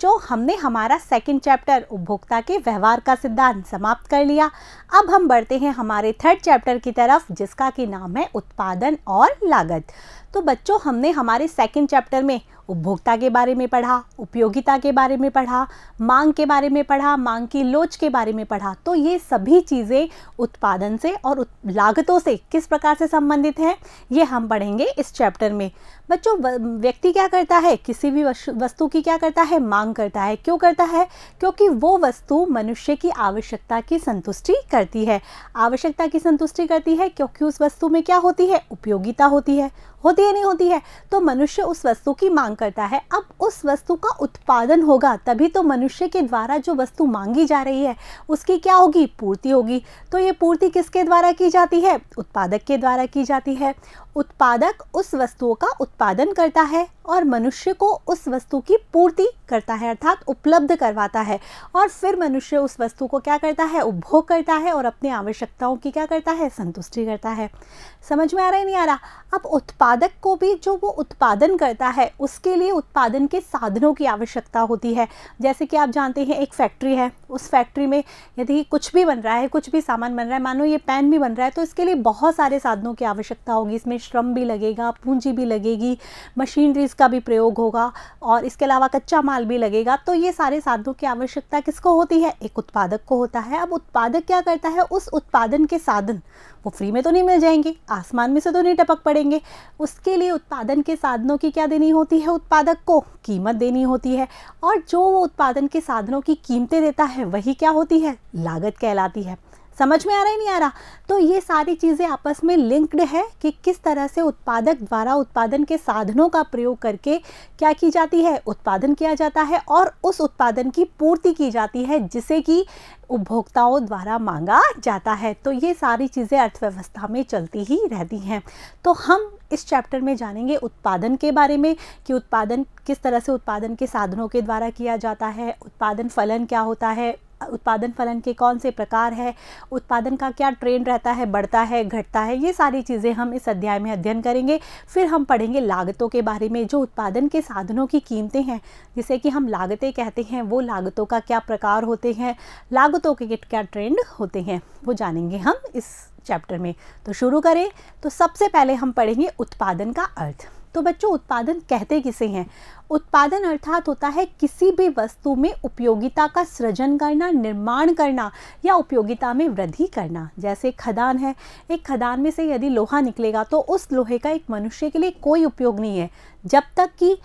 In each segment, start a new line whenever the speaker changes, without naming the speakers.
जो हमने हमारा सेकंड चैप्टर उपभोक्ता के व्यवहार का सिद्धांत समाप्त कर लिया अब हम बढ़ते हैं हमारे थर्ड चैप्टर की तरफ जिसका कि नाम है उत्पादन और लागत तो बच्चों हमने हमारे सेकंड चैप्टर में उपभोक्ता के बारे में पढ़ा उपयोगिता के बारे में पढ़ा मांग के बारे में पढ़ा मांग की लोच के बारे में पढ़ा तो ये सभी चीज़ें उत्पादन से और लागतों से किस प्रकार से संबंधित हैं ये हम पढ़ेंगे इस चैप्टर में बच्चों व्यक्ति क्या करता है किसी भी वस्तु की क्या करता है मांग करता है क्यों करता है क्योंकि वो वस्तु मनुष्य की आवश्यकता की संतुष्टि करती है आवश्यकता की संतुष्टि करती है क्योंकि उस वस्तु में क्या होती है उपयोगिता होती है होती है नहीं होती है तो मनुष्य उस वस्तु की मांग करता है अब उस वस्तु का उत्पादन होगा तभी तो मनुष्य के द्वारा जो वस्तु मांगी जा रही है उसकी क्या होगी पूर्ति होगी तो ये पूर्ति किसके द्वारा की जाती है उत्पादक के द्वारा की जाती है उत्पादक उस वस्तुओं का उत्पादन करता है और मनुष्य को उस वस्तु की पूर्ति करता है अर्थात उपलब्ध करवाता है और फिर मनुष्य उस वस्तु को क्या करता है उपभोग करता है और अपनी आवश्यकताओं की क्या करता है संतुष्टि करता है समझ में आ रहा है नहीं आ रहा अब उत्पादक को भी जो वो उत्पादन करता है उसके लिए उत्पादन के साधनों की आवश्यकता होती है जैसे कि आप जानते हैं एक फैक्ट्री है उस फैक्ट्री में यदि कुछ भी बन रहा है कुछ भी सामान बन रहा है मानो ये पेन भी बन रहा है तो इसके लिए बहुत सारे साधनों की आवश्यकता होगी इसमें श्रम भी लगेगा पूंजी भी लगेगी मशीनरीज का भी प्रयोग होगा और इसके अलावा कच्चा माल भी लगेगा तो ये सारे साधनों की आवश्यकता किसको होती है एक उत्पादक को होता है अब उत्पादक क्या करता है उस उत्पादन के साधन वो फ्री में तो नहीं मिल जाएंगे आसमान में से तो नहीं टपक पड़ेंगे उसके लिए उत्पादन के साधनों की क्या देनी होती है उत्पादक को कीमत देनी होती है और जो वो उत्पादन के साधनों की कीमतें देता है वही क्या होती है लागत कहलाती है समझ में आ रहा है नहीं आ रहा तो ये सारी चीज़ें आपस में लिंक्ड है कि किस तरह से उत्पादक द्वारा उत्पादन के साधनों का प्रयोग करके क्या की जाती है उत्पादन किया जाता है और उस उत्पादन की पूर्ति की जाती है जिसे कि उपभोक्ताओं द्वारा मांगा जाता है तो ये सारी चीज़ें अर्थव्यवस्था में चलती ही रहती हैं तो हम इस चैप्टर में जानेंगे उत्पादन के बारे में कि उत्पादन किस तरह से उत्पादन के साधनों के द्वारा किया जाता है उत्पादन फलन क्या होता है उत्पादन फलन के कौन से प्रकार है उत्पादन का क्या ट्रेंड रहता है बढ़ता है घटता है ये सारी चीज़ें हम इस अध्याय में अध्ययन करेंगे फिर हम पढ़ेंगे लागतों के बारे में जो उत्पादन के साधनों की कीमतें हैं जिसे कि हम लागतें कहते हैं वो लागतों का क्या प्रकार होते हैं लागतों के क्या ट्रेंड होते हैं वो जानेंगे हम इस चैप्टर में तो शुरू करें तो सबसे पहले हम पढ़ेंगे उत्पादन का अर्थ तो बच्चों उत्पादन कहते किसे हैं उत्पादन अर्थात होता है किसी भी वस्तु में उपयोगिता का सृजन करना निर्माण करना या उपयोगिता में वृद्धि करना जैसे खदान है एक खदान में से यदि लोहा निकलेगा तो उस लोहे का एक मनुष्य के लिए कोई उपयोग नहीं है जब तक कि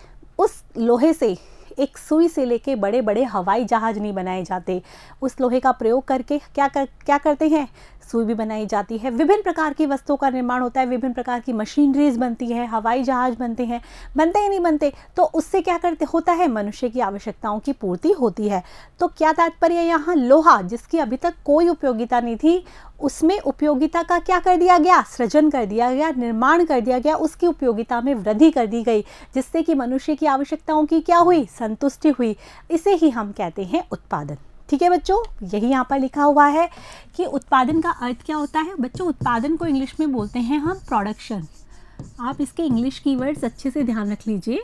उस लोहे से एक सुई से लेके बड़े बड़े हवाई जहाज नहीं बनाए जाते उस लोहे का प्रयोग करके क्या कर क्या करते हैं सुई भी बनाई जाती है विभिन्न प्रकार की वस्तुओं का निर्माण होता है विभिन्न प्रकार की मशीनरीज बनती है हवाई जहाज बनते हैं बनते ही नहीं बनते तो उससे क्या करते होता है मनुष्य की आवश्यकताओं की पूर्ति होती है तो क्या तात्पर्य यहाँ लोहा जिसकी अभी तक कोई उपयोगिता नहीं थी उसमें उपयोगिता का क्या कर दिया गया सृजन कर दिया गया निर्माण कर दिया गया उसकी उपयोगिता में वृद्धि कर दी गई जिससे कि मनुष्य की आवश्यकताओं की क्या हुई संतुष्टि हुई इसे ही हम कहते हैं उत्पादन ठीक है बच्चों यही यहाँ पर लिखा हुआ है कि उत्पादन का अर्थ क्या होता है बच्चों उत्पादन को इंग्लिश में बोलते हैं हम प्रोडक्शन आप इसके इंग्लिश कीवर्ड्स अच्छे से ध्यान रख लीजिए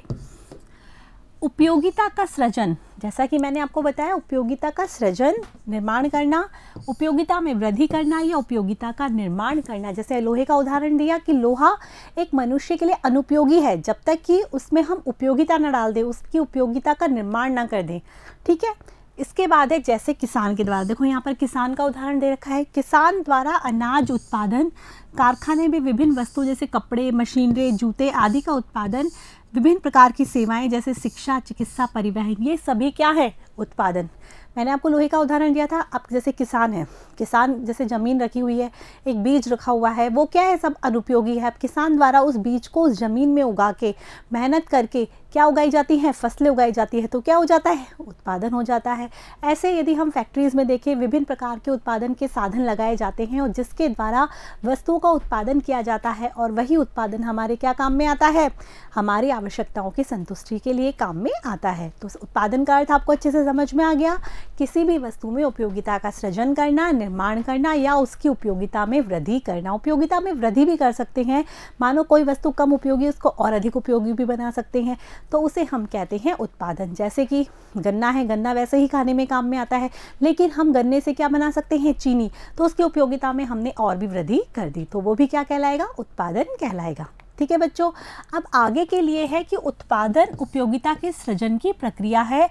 उपयोगिता का सृजन जैसा कि मैंने आपको बताया उपयोगिता का सृजन निर्माण करना उपयोगिता में वृद्धि करना या उपयोगिता का निर्माण करना जैसे लोहे का उदाहरण दिया कि लोहा एक मनुष्य के लिए अनुपयोगी है जब तक कि उसमें हम उपयोगिता ना डाल दें उसकी उपयोगिता का निर्माण ना कर दें ठीक है इसके बाद है जैसे किसान के द्वारा देखो यहाँ पर किसान का उदाहरण दे रखा है किसान द्वारा अनाज उत्पादन कारखाने में विभिन्न वस्तुओं जैसे कपड़े मशीनरी जूते आदि का उत्पादन विभिन्न प्रकार की सेवाएं जैसे शिक्षा चिकित्सा परिवहन ये सभी क्या है उत्पादन मैंने आपको लोहे का उदाहरण दिया था अब जैसे किसान है किसान जैसे ज़मीन रखी हुई है एक बीज रखा हुआ है वो क्या है सब अनुपयोगी है अब किसान द्वारा उस बीज को उस ज़मीन में उगा के मेहनत करके क्या उगाई जाती हैं फसलें उगाई जाती है तो क्या हो जाता है उत्पादन हो जाता है ऐसे यदि हम फैक्ट्रीज़ में देखें विभिन्न प्रकार के उत्पादन के साधन लगाए जाते हैं और जिसके द्वारा वस्तुओं का उत्पादन किया जाता है और वही उत्पादन हमारे क्या काम में आता है हमारी आवश्यकताओं की संतुष्टि के लिए काम में आता है तो उत्पादन का अर्थ आपको अच्छे से समझ में आ गया किसी भी वस्तु में उपयोगिता का सृजन करना निर्माण करना या उसकी उपयोगिता में वृद्धि करना उपयोगिता में वृद्धि भी कर सकते हैं मानो कोई वस्तु कम उपयोगी उसको और अधिक उपयोगी भी बना सकते हैं तो उसे हम कहते हैं उत्पादन जैसे कि गन्ना है गन्ना वैसे ही खाने में काम में आता है लेकिन हम गन्ने से क्या बना सकते हैं चीनी तो उसकी उपयोगिता में हमने और भी वृद्धि कर दी तो वो भी क्या कहलाएगा उत्पादन कहलाएगा ठीक है बच्चों अब आगे के लिए है कि उत्पादन उपयोगिता के सृजन की प्रक्रिया है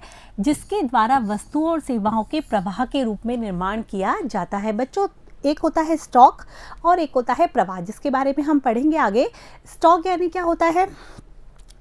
जिसके द्वारा वस्तुओं और सेवाओं के प्रवाह के रूप में निर्माण किया जाता है बच्चों एक होता है स्टॉक और एक होता है प्रवाह जिसके बारे में हम पढ़ेंगे आगे स्टॉक यानी क्या होता है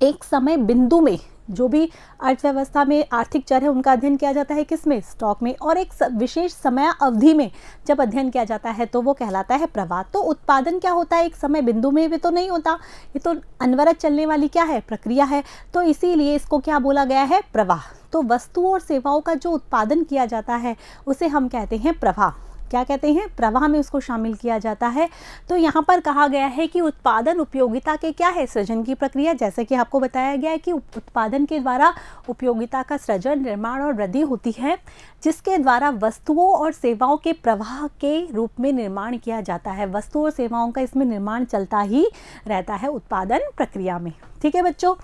एक समय बिंदु में जो भी अर्थव्यवस्था में आर्थिक चर है उनका अध्ययन किया जाता है किसमें स्टॉक में और एक विशेष समय अवधि में जब अध्ययन किया जाता है तो वो कहलाता है प्रवाह तो उत्पादन क्या होता है एक समय बिंदु में भी तो नहीं होता ये तो अनवरत चलने वाली क्या है प्रक्रिया है तो इसीलिए इसको क्या बोला गया है प्रवाह तो वस्तुओं और सेवाओं का जो उत्पादन किया जाता है उसे हम कहते हैं प्रवाह क्या कहते हैं प्रवाह में उसको शामिल किया जाता है तो यहाँ पर कहा गया है कि उत्पादन उपयोगिता के क्या है सृजन की प्रक्रिया जैसे कि आपको बताया गया है कि उत्पादन के द्वारा उपयोगिता का सृजन निर्माण और वृद्धि होती है जिसके द्वारा वस्तुओं और सेवाओं के प्रवाह के रूप में निर्माण किया जाता है वस्तुओं और सेवाओं का इसमें निर्माण चलता ही रहता है उत्पादन प्रक्रिया में ठीक है बच्चों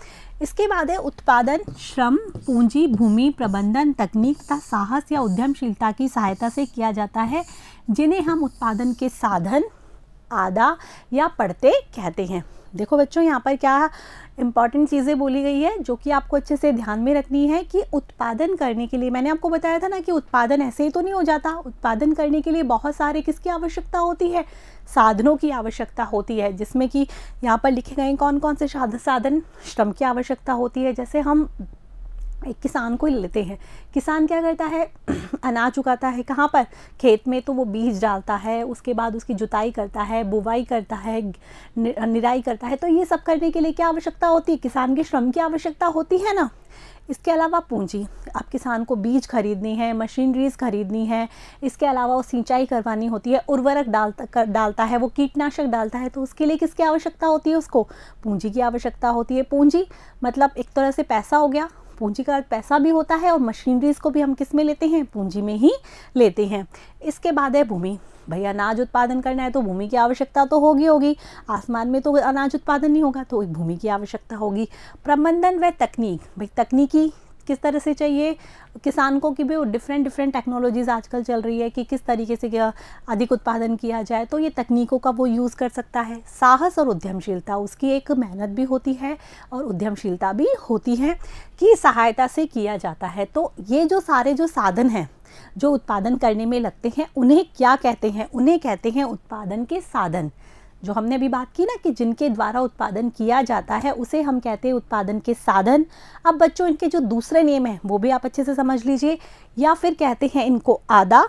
इसके बाद है उत्पादन श्रम पूंजी भूमि प्रबंधन तकनीक तथा साहस या उद्यमशीलता की सहायता से किया जाता है जिन्हें हम उत्पादन के साधन आदा या पढ़ते कहते हैं देखो बच्चों यहाँ पर क्या इम्पॉर्टेंट चीज़ें बोली गई है जो कि आपको अच्छे से ध्यान में रखनी है कि उत्पादन करने के लिए मैंने आपको बताया था ना कि उत्पादन ऐसे ही तो नहीं हो जाता उत्पादन करने के लिए बहुत सारे किसकी आवश्यकता होती है साधनों की आवश्यकता होती है जिसमें कि यहाँ पर लिखे गए कौन कौन से साधन श्रम की आवश्यकता होती है जैसे हम एक किसान को ही लेते हैं किसान क्या करता है अनाज उगाता है कहाँ पर खेत में तो वो बीज डालता है उसके बाद उसकी जुताई करता है बुवाई करता है निराई करता है तो ये सब करने के लिए क्या आवश्यकता होती है किसान के श्रम की आवश्यकता होती है ना इसके अलावा पूंजी अब किसान को बीज खरीदनी है मशीनरीज खरीदनी है इसके अलावा वो सिंचाई करवानी होती है उर्वरक डालता कर, डालता है वो कीटनाशक डालता है तो उसके लिए किसकी आवश्यकता होती है उसको पूंजी की आवश्यकता होती है पूंजी मतलब एक तरह से पैसा हो गया पूंजी का पैसा भी होता है और मशीनरीज को भी हम किस में लेते हैं पूंजी में ही लेते हैं इसके बाद है भूमि भैया अनाज उत्पादन करना है तो भूमि की आवश्यकता तो होगी होगी आसमान में तो अनाज उत्पादन नहीं होगा तो एक भूमि की आवश्यकता होगी प्रबंधन व तकनीक भाई तकनीकी किस तरह से चाहिए किसान को कि भी डिफरेंट डिफरेंट टेक्नोलॉजीज़ आजकल चल रही है कि किस तरीके से अधिक उत्पादन किया जाए तो ये तकनीकों का वो यूज़ कर सकता है साहस और उद्यमशीलता उसकी एक मेहनत भी होती है और उद्यमशीलता भी होती है कि सहायता से किया जाता है तो ये जो सारे जो साधन हैं जो उत्पादन करने में लगते हैं उन्हें क्या कहते हैं उन्हें कहते हैं उत्पादन के साधन जो हमने अभी बात की ना कि जिनके द्वारा उत्पादन किया जाता है उसे हम कहते हैं उत्पादन के साधन अब बच्चों इनके जो दूसरे नियम हैं वो भी आप अच्छे से समझ लीजिए या फिर कहते हैं इनको आदा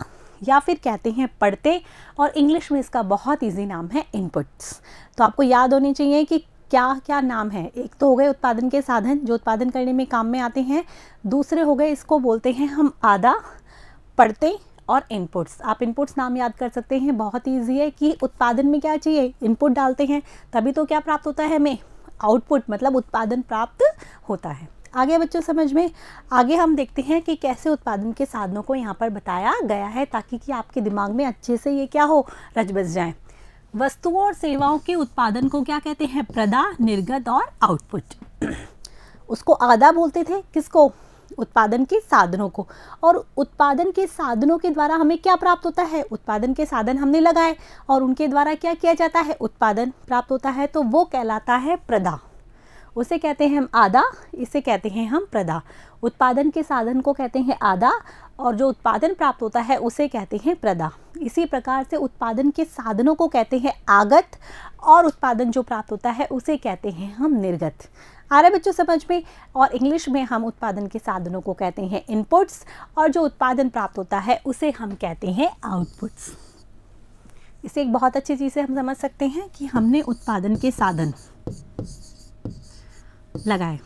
या फिर कहते हैं पढ़ते और इंग्लिश में इसका बहुत ईजी नाम है इनपुट्स तो आपको याद होनी चाहिए कि क्या क्या नाम है एक तो हो गए उत्पादन के साधन जो उत्पादन करने में काम में आते हैं दूसरे हो गए इसको बोलते हैं हम आदा पढ़ते और इनपुट्स आप इनपुट्स नाम याद कर सकते हैं बहुत ईजी है कि उत्पादन में क्या चाहिए इनपुट डालते हैं तभी तो क्या प्राप्त होता है हमें आउटपुट मतलब उत्पादन प्राप्त होता है आगे बच्चों समझ में आगे हम देखते हैं कि कैसे उत्पादन के साधनों को यहाँ पर बताया गया है ताकि कि आपके दिमाग में अच्छे से ये क्या हो रच बस जाए वस्तुओं और सेवाओं के उत्पादन को क्या कहते हैं प्रदा निर्गत और आउटपुट उसको आधा बोलते थे किसको उत्पादन के साधनों को और उत्पादन के साधनों के द्वारा हमें क्या प्राप्त होता है उत्पादन के साधन हमने लगाए और उनके द्वारा क्या किया जाता है उत्पादन प्राप्त होता है तो वो कहलाता है प्रदा उसे कहते हैं हम आधा इसे कहते हैं हम प्रदा उत्पादन के साधन को कहते हैं आधा और जो उत्पादन प्राप्त होता है उसे कहते हैं प्रदा इसी प्रकार से उत्पादन के साधनों को कहते हैं आगत और उत्पादन जो प्राप्त होता है उसे कहते हैं हम निर्गत आ बच्चों समझ में और इंग्लिश में हम उत्पादन के साधनों को कहते हैं इनपुट्स और जो उत्पादन प्राप्त होता है उसे हम कहते हैं आउटपुट्स इसे एक बहुत अच्छी चीज़ से हम समझ सकते हैं कि हमने उत्पादन के साधन लगाए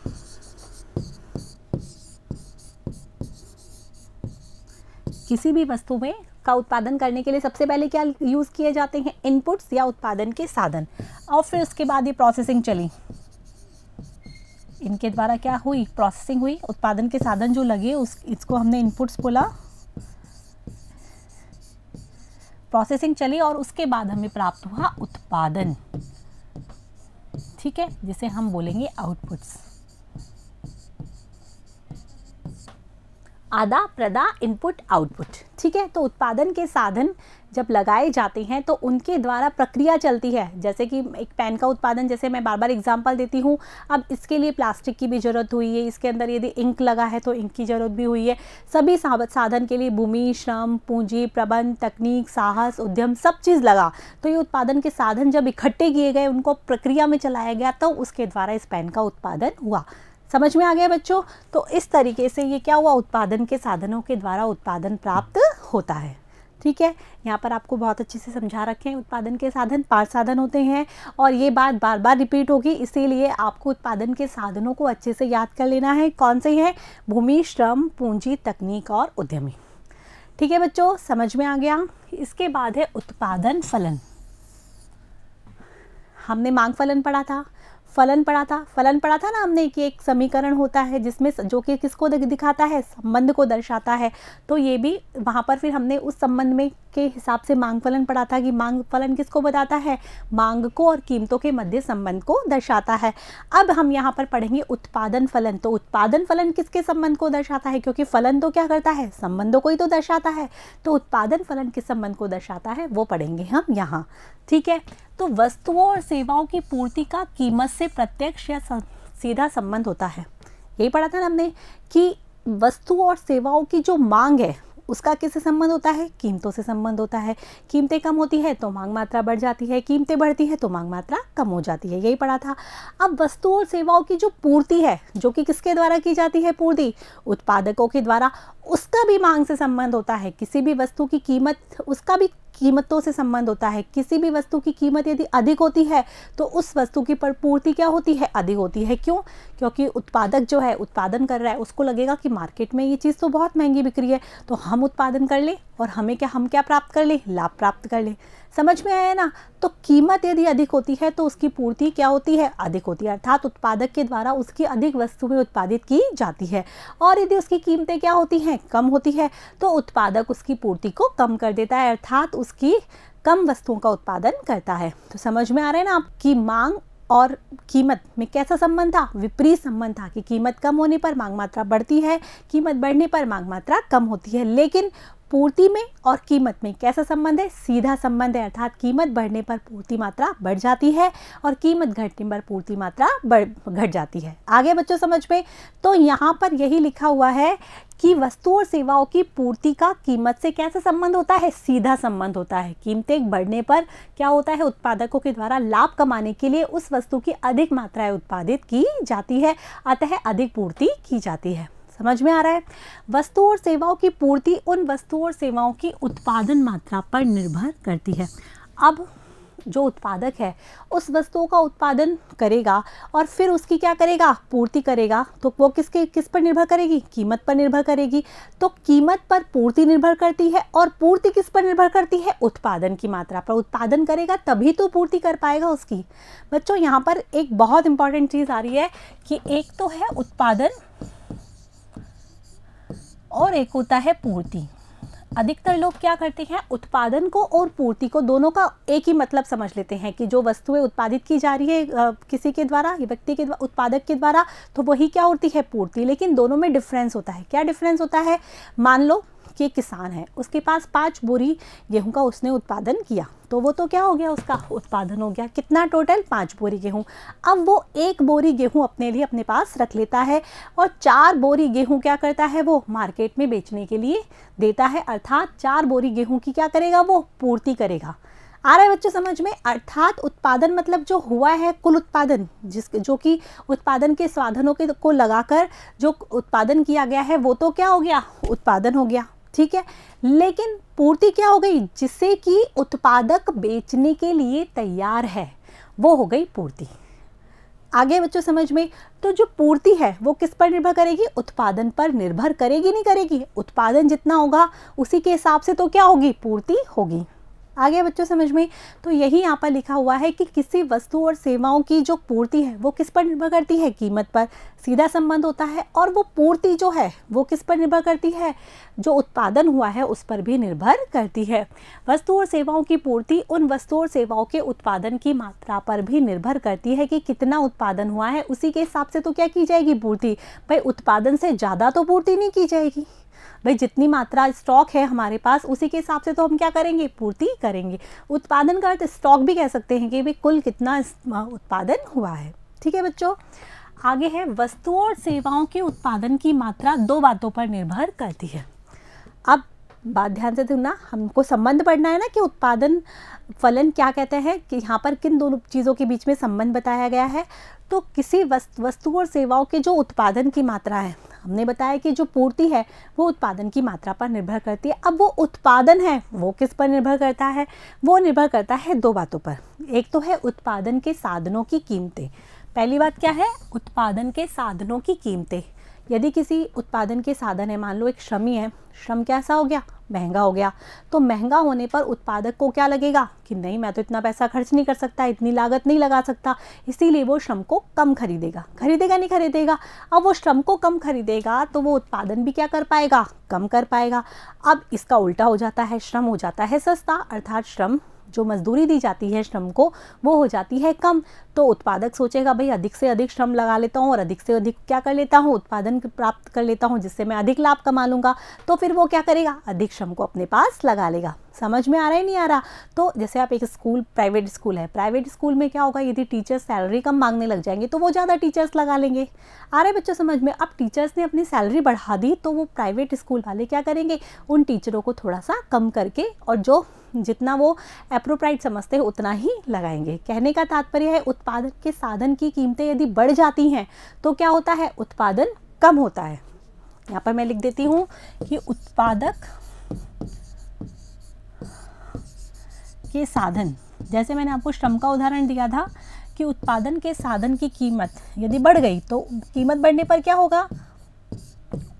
किसी भी वस्तु में का उत्पादन करने के लिए सबसे पहले क्या यूज़ किए जाते हैं इनपुट्स या उत्पादन के साधन और फिर उसके बाद ये प्रोसेसिंग चली इनके द्वारा क्या हुई प्रोसेसिंग हुई उत्पादन के साधन जो लगे उस इसको हमने इनपुट्स बोला प्रोसेसिंग चली और उसके बाद हमें प्राप्त हुआ उत्पादन ठीक है जिसे हम बोलेंगे आउटपुट्स आदा प्रदा इनपुट आउटपुट ठीक है तो उत्पादन के साधन जब लगाए जाते हैं तो उनके द्वारा प्रक्रिया चलती है जैसे कि एक पेन का उत्पादन जैसे मैं बार बार एग्जांपल देती हूँ अब इसके लिए प्लास्टिक की भी ज़रूरत हुई है इसके अंदर यदि इंक लगा है तो इंक की ज़रूरत भी हुई है सभी साधन के लिए भूमि श्रम पूंजी प्रबंध तकनीक साहस उद्यम सब चीज़ लगा तो ये उत्पादन के साधन जब इकट्ठे किए गए उनको प्रक्रिया में चलाया गया तो उसके द्वारा इस पेन का उत्पादन हुआ समझ में आ गया बच्चों तो इस तरीके से ये क्या हुआ उत्पादन के साधनों के द्वारा उत्पादन प्राप्त होता है ठीक है यहाँ पर आपको बहुत अच्छे से समझा रखे हैं उत्पादन के साधन पांच साधन होते हैं और ये बात बार बार रिपीट होगी इसीलिए आपको उत्पादन के साधनों को अच्छे से याद कर लेना है कौन से हैं भूमि श्रम पूंजी तकनीक और उद्यमी ठीक है बच्चों समझ में आ गया इसके बाद है उत्पादन फलन हमने मांग फलन पढ़ा था फलन पढ़ा था फलन पढ़ा था ना हमने कि एक समीकरण होता है जिसमें जो कि किसको दिखाता है संबंध को दर्शाता है तो ये भी वहाँ पर फिर हमने उस संबंध में के हिसाब से मांग फलन पढ़ा था कि मांग फलन किसको बताता है मांग को और कीमतों के मध्य संबंध को दर्शाता है अब हम यहाँ पर पढ़ेंगे उत्पादन फलन तो उत्पादन फलन किसके संबंध को दर्शाता है क्योंकि फलन तो क्या करता है संबंधों को ही तो दर्शाता है तो उत्पादन फलन किस संबंध को दर्शाता है वो पढ़ेंगे हम यहाँ ठीक है तो वस्तुओं और सेवाओं की पूर्ति का कीमत से प्रत्यक्ष या सीधा संबंध होता है यही पढ़ा था ना हमने कि वस्तु और सेवाओं की जो मांग है उसका किससे संबंध होता है कीमतों से संबंध होता है कीमतें कम होती है तो मांग मात्रा बढ़ जाती है कीमतें बढ़ती है तो मांग मात्रा कम हो जाती है यही पढ़ा था अब वस्तु और सेवाओं की जो पूर्ति है जो कि किसके द्वारा की जाती है पूर्ति उत्पादकों के द्वारा उसका भी मांग से संबंध होता है किसी भी वस्तु की कीमत उसका भी कीमतों से संबंध होता है किसी भी वस्तु की कीमत यदि अधिक होती है तो उस वस्तु की पूर्ति क्या होती है अधिक होती है क्यों क्योंकि उत्पादक जो है उत्पादन कर रहा है उसको लगेगा कि मार्केट में ये चीज़ तो बहुत महंगी बिक्री है तो हम उत्पादन कर लें और हमें क्या हम क्या प्राप्त कर लें लाभ प्राप्त कर लें समझ में आया ना तो कीमत यदि अधिक होती है तो उसकी पूर्ति क्या होती है अधिक होती है अर्थात उत्पादक के द्वारा उसकी अधिक वस्तुएं उत्पादित की जाती है और यदि उसकी कीमतें क्या होती हैं कम होती है तो उत्पादक उसकी पूर्ति को कम कर देता है अर्थात उसकी कम वस्तुओं का उत्पादन करता है तो समझ में आ रहा है ना आपकी मांग और कीमत में कैसा संबंध था विपरीत संबंध था कि कीमत कम होने पर मांग मात्रा बढ़ती है कीमत बढ़ने पर मांग मात्रा कम होती है लेकिन पूर्ति में और कीमत में कैसा संबंध है सीधा संबंध है अर्थात कीमत बढ़ने पर पूर्ति मात्रा बढ़ जाती है और कीमत घटने पर पूर्ति मात्रा बढ़ घट जाती है आगे बच्चों समझ में तो यहाँ पर यही लिखा हुआ है कि वस्तु और सेवाओं की पूर्ति का कीमत से कैसा संबंध होता है सीधा संबंध होता है कीमतें बढ़ने पर क्या होता है उत्पादकों के द्वारा लाभ कमाने के लिए उस वस्तु की अधिक मात्राएं उत्पादित की जाती है अतः अधिक पूर्ति की जाती है समझ में आ रहा है वस्तुओं और सेवाओं की पूर्ति उन वस्तुओं और सेवाओं की उत्पादन मात्रा पर निर्भर करती है अब जो उत्पादक है उस वस्तुओं का उत्पादन करेगा और फिर उसकी क्या करेगा पूर्ति करेगा तो वो किसके किस पर निर्भर करेगी कीमत पर निर्भर करेगी तो कीमत पर पूर्ति निर्भर करती है और पूर्ति किस पर निर्भर करती है उत्पादन की मात्रा पर उत्पादन करेगा तभी तो पूर्ति कर पाएगा उसकी बच्चों यहाँ पर एक बहुत इंपॉर्टेंट चीज़ आ रही है कि एक तो है उत्पादन और एक होता है पूर्ति अधिकतर लोग क्या करते हैं उत्पादन को और पूर्ति को दोनों का एक ही मतलब समझ लेते हैं कि जो वस्तुएं उत्पादित की जा रही है किसी के द्वारा व्यक्ति के द्वारा उत्पादक के द्वारा तो वही क्या होती है पूर्ति लेकिन दोनों में डिफरेंस होता है क्या डिफरेंस होता है मान लो ये किसान है उसके पास पाँच बोरी गेहूँ का उसने उत्पादन किया तो वो तो क्या हो गया उसका उत्पादन हो गया कितना टोटल पाँच बोरी गेहूँ अब वो एक बोरी गेहूँ अपने लिए अपने पास रख लेता है और चार बोरी गेहूँ क्या करता है वो मार्केट में बेचने के लिए देता है अर्थात चार बोरी गेहूँ की क्या करेगा वो पूर्ति करेगा आ रहा है बच्चों समझ में अर्थात उत्पादन मतलब जो हुआ है कुल उत्पादन जिस जो कि उत्पादन के साधनों के को लगाकर जो उत्पादन किया गया है वो तो क्या हो गया उत्पादन हो गया ठीक है लेकिन पूर्ति क्या हो गई जिसे कि उत्पादक बेचने के लिए तैयार है वो हो गई पूर्ति आगे बच्चों समझ में तो जो पूर्ति है वो किस पर निर्भर करेगी उत्पादन पर निर्भर करेगी नहीं करेगी उत्पादन जितना होगा उसी के हिसाब से तो क्या होगी पूर्ति होगी आगे बच्चों समझ में तो यही यहाँ पर लिखा हुआ है कि किसी वस्तु और सेवाओं की जो पूर्ति है वो किस पर निर्भर करती है कीमत पर सीधा संबंध होता है और वो पूर्ति जो है वो किस पर निर्भर करती है जो उत्पादन हुआ है उस पर भी निर्भर करती है वस्तु और सेवाओं की पूर्ति उन वस्तु और सेवाओं के उत्पादन की मात्रा पर भी निर्भर करती है कि कितना उत्पादन हुआ है उसी के हिसाब से तो क्या की जाएगी पूर्ति भाई उत्पादन से ज़्यादा तो पूर्ति नहीं की जाएगी भाई जितनी मात्रा स्टॉक है हमारे पास उसी के हिसाब से तो हम क्या करेंगे पूर्ति करेंगे उत्पादन का अर्थ स्टॉक भी कह सकते हैं कि भाई कुल कितना उत्पादन हुआ है ठीक है बच्चों आगे है वस्तुओं और सेवाओं के उत्पादन की मात्रा दो बातों पर निर्भर करती है अब बात ध्यान से सुनना हमको संबंध पढ़ना है ना कि उत्पादन फलन क्या कहते हैं कि यहाँ पर किन दोनों चीज़ों के बीच में संबंध बताया गया है तो किसी वस्तु वस्तु और सेवाओं के जो उत्पादन की मात्रा है हमने बताया कि जो पूर्ति है वो उत्पादन की मात्रा पर निर्भर करती है अब वो उत्पादन है वो किस पर निर्भर करता है वो निर्भर करता है दो बातों पर एक तो है उत्पादन के साधनों की कीमतें पहली बात क्या है उत्पादन के साधनों की कीमतें यदि किसी उत्पादन के साधन है मान लो एक श्रम ही है श्रम कैसा हो गया महंगा हो गया तो महंगा होने पर उत्पादक को क्या लगेगा कि नहीं मैं तो इतना पैसा खर्च नहीं कर सकता इतनी लागत नहीं लगा सकता इसीलिए वो श्रम को कम खरीदेगा खरीदेगा नहीं खरीदेगा अब वो श्रम को कम खरीदेगा तो वो उत्पादन भी क्या कर पाएगा कम कर पाएगा अब इसका उल्टा हो जाता है श्रम हो जाता है सस्ता अर्थात श्रम जो मजदूरी दी जाती है श्रम को वो हो जाती है कम तो उत्पादक सोचेगा भाई अधिक से अधिक श्रम लगा लेता हूँ और अधिक से अधिक क्या कर लेता हूँ उत्पादन प्राप्त कर लेता हूँ जिससे मैं अधिक लाभ कमा लूँगा तो फिर वो क्या करेगा अधिक श्रम को अपने पास लगा लेगा समझ में आ रहा ही नहीं आ रहा तो जैसे आप एक स्कूल प्राइवेट स्कूल है प्राइवेट स्कूल में क्या होगा यदि टीचर्स सैलरी कम मांगने लग जाएंगे तो वो ज़्यादा टीचर्स लगा लेंगे आ रहे बच्चों समझ में अब टीचर्स ने अपनी सैलरी बढ़ा दी तो वो प्राइवेट स्कूल वाले क्या करेंगे उन टीचरों को थोड़ा सा कम करके और जो जितना वो अप्रोप्राइट समझते हैं उतना ही लगाएंगे कहने का तात्पर्य है उत्पादन के साधन की कीमतें यदि बढ़ जाती हैं तो क्या होता है उत्पादन कम होता है यहाँ पर मैं लिख देती हूँ कि उत्पादक के साधन जैसे मैंने आपको श्रम का उदाहरण दिया था कि उत्पादन के साधन की कीमत यदि बढ़ गई तो कीमत बढ़ने पर क्या होगा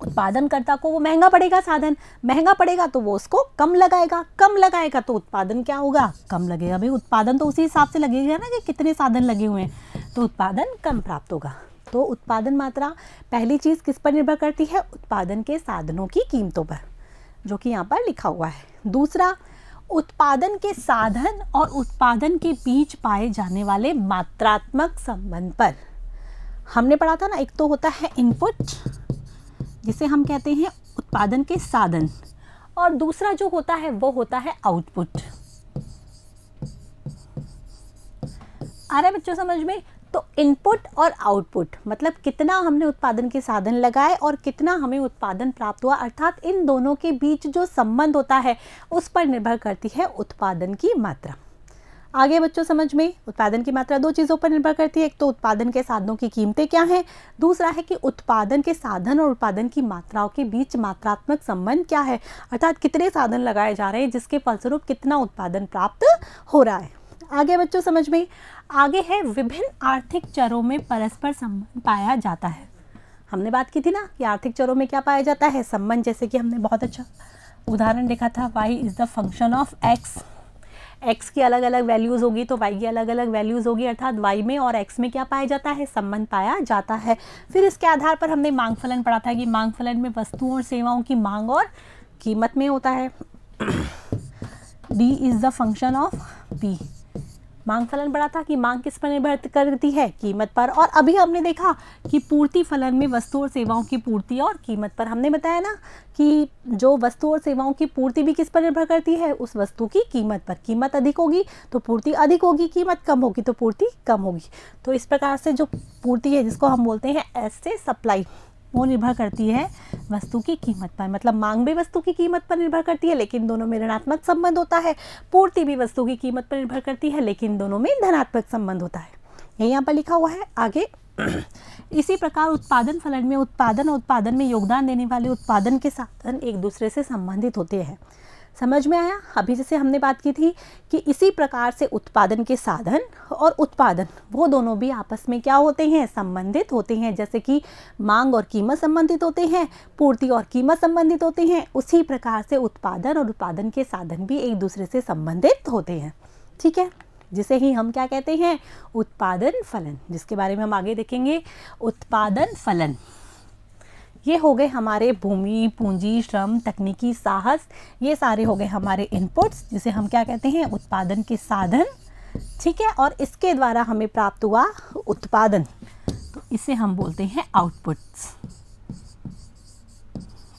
उत्पादनकर्ता को वो महंगा पड़ेगा साधन महंगा पड़ेगा तो वो उसको कम लगाएगा कम लगाएगा तो उत्पादन क्या होगा कम लगेगा भाई उत्पादन तो उसी हिसाब से लगेगा ना कि कितने साधन लगे हुए हैं तो उत्पादन कम प्राप्त होगा तो उत्पादन मात्रा पहली चीज़ किस पर निर्भर करती है उत्पादन के साधनों की कीमतों पर जो कि यहाँ पर लिखा हुआ है दूसरा उत्पादन के साधन और उत्पादन के बीच पाए जाने वाले मात्रात्मक संबंध पर हमने पढ़ा था ना एक तो होता है इनपुट जिसे हम कहते हैं उत्पादन के साधन और दूसरा जो होता है वो होता है आउटपुट आ रहा है बच्चों समझ में तो इनपुट और आउटपुट मतलब कितना हमने उत्पादन के साधन लगाए और कितना हमें उत्पादन प्राप्त हुआ अर्थात इन दोनों के बीच जो संबंध होता है उस पर निर्भर करती है उत्पादन की मात्रा आगे बच्चों समझ में उत्पादन की मात्रा दो चीज़ों पर निर्भर करती है एक तो उत्पादन के साधनों की कीमतें क्या हैं दूसरा है कि उत्पादन के साधन और उत्पादन की मात्राओं के बीच मात्रात्मक संबंध क्या है अर्थात कितने साधन लगाए जा रहे हैं जिसके फलस्वरूप कितना उत्पादन प्राप्त हो रहा है आगे बच्चों समझ में आगे है विभिन्न आर्थिक चरों में परस्पर संबंध पाया जाता है हमने बात की थी ना कि आर्थिक चरों में क्या पाया जाता है संबंध जैसे कि हमने बहुत अच्छा उदाहरण देखा था Y is the function of X X की अलग अलग वैल्यूज़ होगी तो वाई की अलग अलग वैल्यूज़ होगी अर्थात वाई में और एक्स में क्या पाया जाता है संबंध पाया जाता है फिर इसके आधार पर हमने मांग फलन पढ़ा था कि मांग फलन में वस्तुओं और सेवाओं की मांग और कीमत में होता है D is the function of P मांग फलन बढ़ा था कि मांग किस पर निर्भर करती है कीमत पर और अभी हमने देखा कि पूर्ति फलन में वस्तु और सेवाओं की पूर्ति और कीमत पर हमने बताया ना कि जो वस्तु और सेवाओं की पूर्ति भी किस पर निर्भर करती है उस वस्तु की कीमत पर कीमत अधिक होगी तो पूर्ति अधिक होगी कीमत कम होगी तो पूर्ति कम होगी तो इस प्रकार से जो पूर्ति है जिसको हम बोलते हैं एस से सप्लाई वो निर्भर करती है वस्तु की कीमत पर मतलब मांग भी वस्तु की कीमत पर निर्भर करती है लेकिन दोनों में ऋणात्मक संबंध होता है पूर्ति भी वस्तु की कीमत पर निर्भर करती है लेकिन दोनों में धनात्मक संबंध होता है यही यहाँ पर लिखा हुआ है आगे इसी प्रकार उत्पादन फलन में उत्पादन और उत्पादन में योगदान देने वाले उत्पादन के साधन एक दूसरे से संबंधित होते हैं समझ में आया अभी जैसे हमने बात की थी कि इसी प्रकार से उत्पादन के साधन और उत्पादन वो दोनों भी आपस में क्या होते हैं संबंधित होते हैं जैसे कि मांग और कीमत संबंधित होते हैं पूर्ति और कीमत संबंधित होते हैं उसी प्रकार से उत्पादन और उत्पादन के साधन भी एक दूसरे से संबंधित होते हैं ठीक है जिसे ही हम क्या कहते हैं उत्पादन फलन जिसके बारे में हम आगे देखेंगे उत्पादन फलन ये हो गए हमारे भूमि पूंजी श्रम तकनीकी साहस ये सारे हो गए हमारे इनपुट्स जिसे हम क्या कहते हैं उत्पादन के साधन ठीक है और इसके द्वारा हमें प्राप्त हुआ उत्पादन तो इसे हम बोलते हैं आउटपुट्स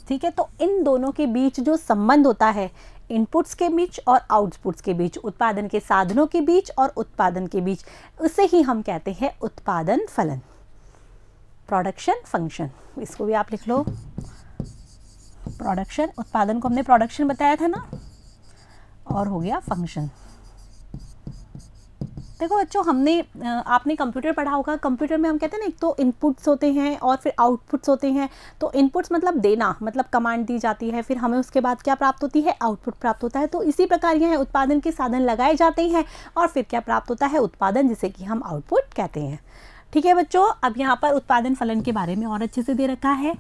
ठीक है तो इन दोनों के बीच जो संबंध होता है इनपुट्स के बीच और आउटपुट्स के बीच उत्पादन के साधनों के बीच और उत्पादन के बीच उसे ही हम कहते हैं उत्पादन फलन प्रोडक्शन फंक्शन इसको भी आप लिख लो प्रोडक्शन उत्पादन को हमने प्रोडक्शन बताया था ना और हो गया फंक्शन देखो बच्चों हमने आपने कंप्यूटर पढ़ा होगा कंप्यूटर में हम कहते हैं ना एक तो इनपुट्स होते हैं और फिर आउटपुट्स होते हैं तो इनपुट्स मतलब देना मतलब कमांड दी जाती है फिर हमें उसके बाद क्या प्राप्त होती है आउटपुट प्राप्त होता है तो इसी प्रकार यह उत्पादन के साधन लगाए जाते हैं और फिर क्या प्राप्त होता है उत्पादन जिसे कि हम आउटपुट कहते हैं ठीक है बच्चों अब यहाँ पर उत्पादन फलन के बारे में और अच्छे से दे रखा है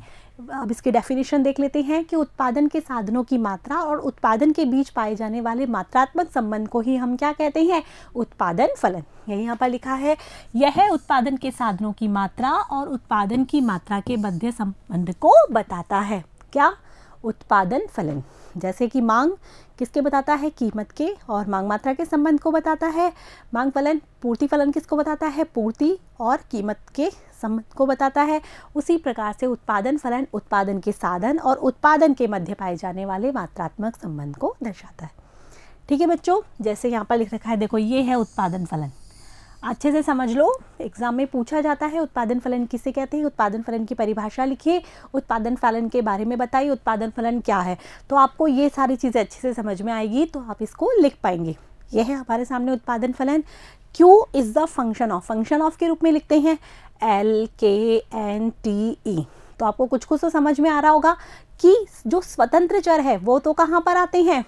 अब इसके डेफिनेशन देख लेते हैं कि उत्पादन के साधनों की मात्रा और उत्पादन के बीच पाए जाने वाले मात्रात्मक संबंध को ही हम क्या कहते हैं उत्पादन फलन यही यहाँ पर लिखा है यह उत्पादन के साधनों की मात्रा और उत्पादन की मात्रा के मध्य संबंध को बताता है क्या उत्पादन फलन जैसे कि मांग किसके बताता है कीमत के और मांग मात्रा के संबंध को बताता है मांग फलन पूर्ति फलन किसको बताता है पूर्ति और कीमत के संबंध को बताता है उसी प्रकार से उत्पादन फलन उत्पादन के साधन और उत्पादन के मध्य पाए जाने वाले मात्रात्मक संबंध को दर्शाता है ठीक है बच्चों जैसे यहाँ पर लिख रखा है देखो ये है उत्पादन फलन अच्छे से समझ लो एग्जाम में पूछा जाता है उत्पादन फलन किसे कहते हैं उत्पादन फलन की परिभाषा लिखिए उत्पादन फलन के बारे में बताइए उत्पादन फलन क्या है तो आपको ये सारी चीज़ें अच्छे से समझ में आएगी तो आप इसको लिख पाएंगे यह है हमारे सामने उत्पादन फलन Q is the function of function of के रूप में लिखते हैं एल के एन टी ई तो आपको कुछ कुछ तो समझ में आ रहा होगा कि जो स्वतंत्र चर है वो तो कहाँ पर आते हैं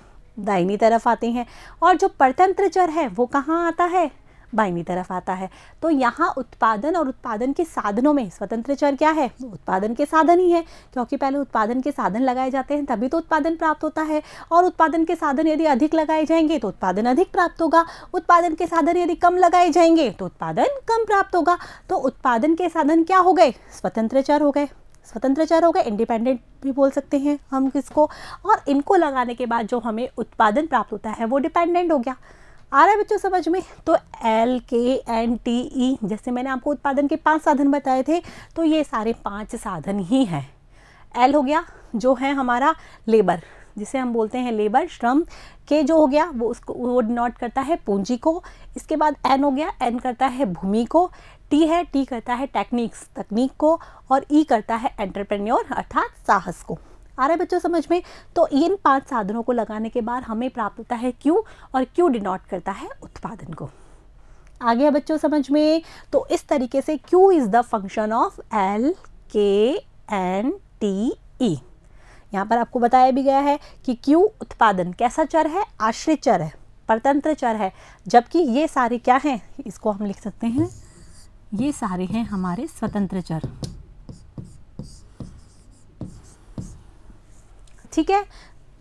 दाहिनी तरफ आते हैं और जो परतंत्र चर है वो कहाँ आता है बाइनी तरफ आता है तो यहाँ उत्पादन और उत्पादन के साधनों में स्वतंत्र चर क्या है उत्पादन के साधन ही है क्योंकि पहले उत्पादन के साधन लगाए जाते हैं तभी तो उत्पादन प्राप्त होता है और उत्पादन के साधन यदि अधिक लगाए जाएंगे तो उत्पादन अधिक प्राप्त होगा उत्पादन के साधन यदि कम लगाए जाएंगे तो उत्पादन कम प्राप्त होगा तो उत्पादन के साधन क्या हो गए स्वतंत्र चर हो गए स्वतंत्र चर हो गए इंडिपेंडेंट भी बोल सकते हैं हम किसको और इनको लगाने के बाद जो हमें उत्पादन प्राप्त होता है वो डिपेंडेंट हो गया आ रहा है बच्चों समझ में तो एल के एन टी ई जैसे मैंने आपको उत्पादन के पांच साधन बताए थे तो ये सारे पांच साधन ही हैं एल हो गया जो है हमारा लेबर जिसे हम बोलते हैं लेबर श्रम के जो हो गया वो उसको वो डिनोट करता है पूंजी को इसके बाद एन हो गया एन करता है भूमि को टी है टी करता है टेक्निक्स तकनीक को और ई e करता है एंटरप्रेन्योर अर्थात साहस को आ रहा है बच्चों समझ में तो इन पांच साधनों को लगाने के बाद हमें प्राप्त होता है क्यू और क्यू डिनोट करता है उत्पादन को आ गया बच्चों समझ में तो इस तरीके से Q is the function of L K N T E यहाँ पर आपको बताया भी गया है कि क्यू उत्पादन कैसा चर है आश्रित चर है परतंत्र चर है जबकि ये सारे क्या हैं इसको हम लिख सकते हैं ये सारे हैं हमारे स्वतंत्र चर ठीक है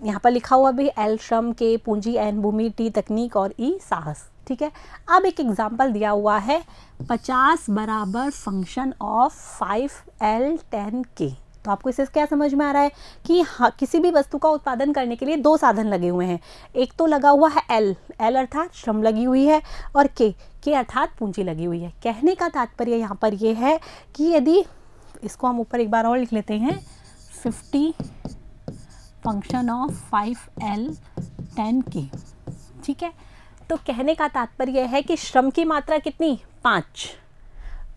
यहाँ पर लिखा हुआ भी एल श्रम के पूंजी एन भूमि टी तकनीक और ई साहस ठीक है अब एक एग्जाम्पल दिया हुआ है पचास बराबर function of five L ten K तो आपको इसे क्या समझ में आ रहा है कि हाँ किसी भी वस्तु का उत्पादन करने के लिए दो साधन लगे हुए हैं एक तो लगा हुआ है एल एल अर्थात श्रम लगी हुई है और के के अर्थात पूंजी लगी हुई है कहने का तात्पर्य यहाँ पर यह है कि यदि इसको हम ऊपर एक बार और लिख लेते हैं fifty function of five L ten K ठीक है तो कहने का तात्पर्य है कि श्रम की मात्रा कितनी पाँच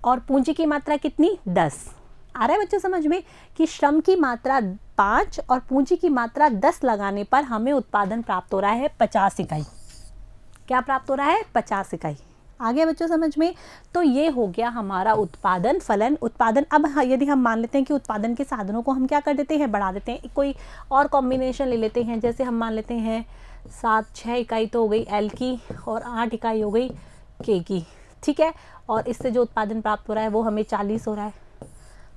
और पूंजी की मात्रा कितनी दस आ रहा है बच्चों समझ में कि श्रम की मात्रा पाँच और पूंजी की मात्रा दस लगाने पर हमें उत्पादन प्राप्त हो रहा है पचास इकाई क्या प्राप्त हो रहा है पचास इकाई आगे बच्चों समझ में तो ये हो गया हमारा उत्पादन फलन उत्पादन अब यदि हम मान लेते हैं कि उत्पादन के साधनों को हम क्या कर देते हैं बढ़ा देते हैं कोई और कॉम्बिनेशन ले लेते हैं जैसे हम मान लेते हैं सात छः इकाई तो हो गई एल की और आठ इकाई हो गई के की ठीक है और इससे जो उत्पादन प्राप्त हो रहा है वो हमें चालीस हो रहा है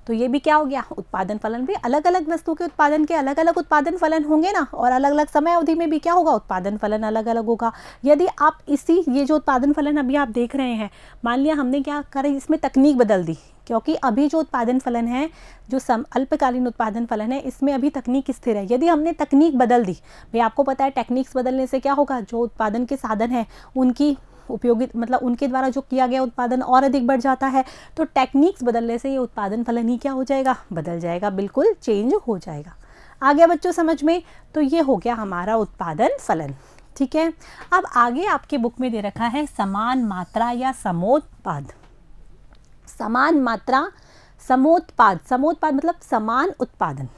तो ये भी क्या हो गया उत्पादन फलन भी अलग अलग वस्तु के उत्पादन के अलग अलग उत्पादन फलन होंगे ना और अलग अलग समय अवधि में भी क्या होगा उत्पादन फलन अलग अलग होगा यदि आप इसी ये जो उत्पादन फलन अभी आप देख रहे हैं मान लिया हमने क्या करें इसमें तकनीक बदल दी क्योंकि अभी जो उत्पादन फलन है जो सम अल्पकालीन उत्पादन फलन है इसमें अभी तकनीक स्थिर है यदि हमने तकनीक बदल दी भाई आपको पता है टेक्निक्स बदलने से क्या होगा जो उत्पादन के साधन हैं उनकी उपयोगित मतलब उनके द्वारा जो किया गया उत्पादन और अधिक बढ़ जाता है तो टेक्निक्स बदलने से ये उत्पादन फलन ही क्या हो जाएगा बदल जाएगा बिल्कुल चेंज हो जाएगा आ गया बच्चों समझ में तो ये हो गया हमारा उत्पादन फलन ठीक है अब आगे आपके बुक में दे रखा है समान मात्रा या समोत्पाद समान मात्रा समोत्पाद समोत्पाद मतलब समान उत्पादन